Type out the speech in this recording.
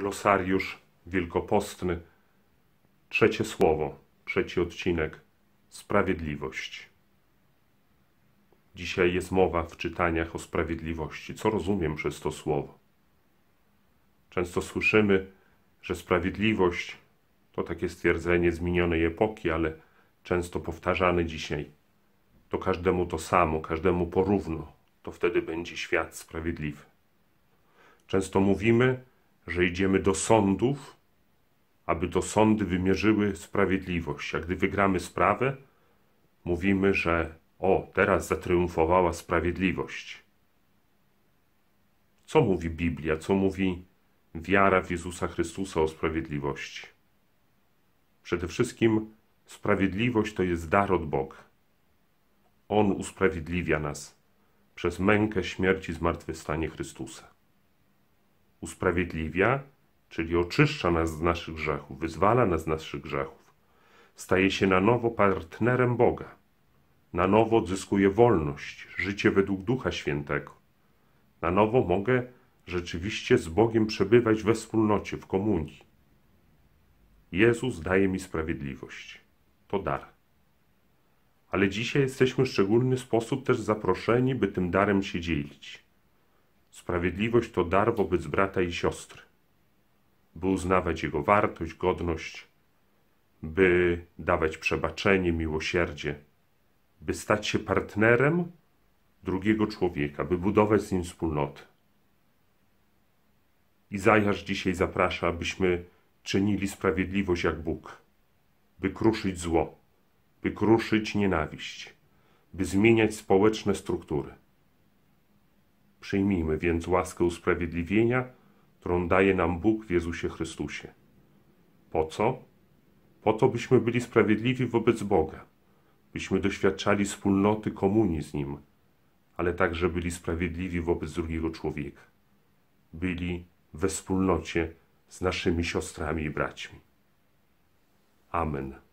Glosariusz Wielkopostny. Trzecie słowo, trzeci odcinek. Sprawiedliwość. Dzisiaj jest mowa w czytaniach o sprawiedliwości. Co rozumiem przez to słowo? Często słyszymy, że sprawiedliwość to takie stwierdzenie z minionej epoki, ale często powtarzane dzisiaj. To każdemu to samo, każdemu porówno, to wtedy będzie świat sprawiedliwy. Często mówimy, że idziemy do sądów, aby to sądy wymierzyły sprawiedliwość. A gdy wygramy sprawę, mówimy, że o, teraz zatriumfowała sprawiedliwość. Co mówi Biblia, co mówi wiara w Jezusa Chrystusa o sprawiedliwości? Przede wszystkim sprawiedliwość to jest dar od Boga. On usprawiedliwia nas przez mękę śmierci i zmartwychwstanie Chrystusa usprawiedliwia, czyli oczyszcza nas z naszych grzechów, wyzwala nas z naszych grzechów, staje się na nowo partnerem Boga, na nowo odzyskuje wolność, życie według Ducha Świętego. Na nowo mogę rzeczywiście z Bogiem przebywać we wspólnocie, w komunii. Jezus daje mi sprawiedliwość. To dar. Ale dzisiaj jesteśmy w szczególny sposób też zaproszeni, by tym darem się dzielić. Sprawiedliwość to dar wobec brata i siostry, by uznawać jego wartość, godność, by dawać przebaczenie, miłosierdzie, by stać się partnerem drugiego człowieka, by budować z nim wspólnotę. Zajarz dzisiaj zaprasza, abyśmy czynili sprawiedliwość jak Bóg, by kruszyć zło, by kruszyć nienawiść, by zmieniać społeczne struktury. Przyjmijmy więc łaskę usprawiedliwienia, którą daje nam Bóg w Jezusie Chrystusie. Po co? Po to, byśmy byli sprawiedliwi wobec Boga, byśmy doświadczali wspólnoty komunii z Nim, ale także byli sprawiedliwi wobec drugiego człowieka. Byli we wspólnocie z naszymi siostrami i braćmi. Amen.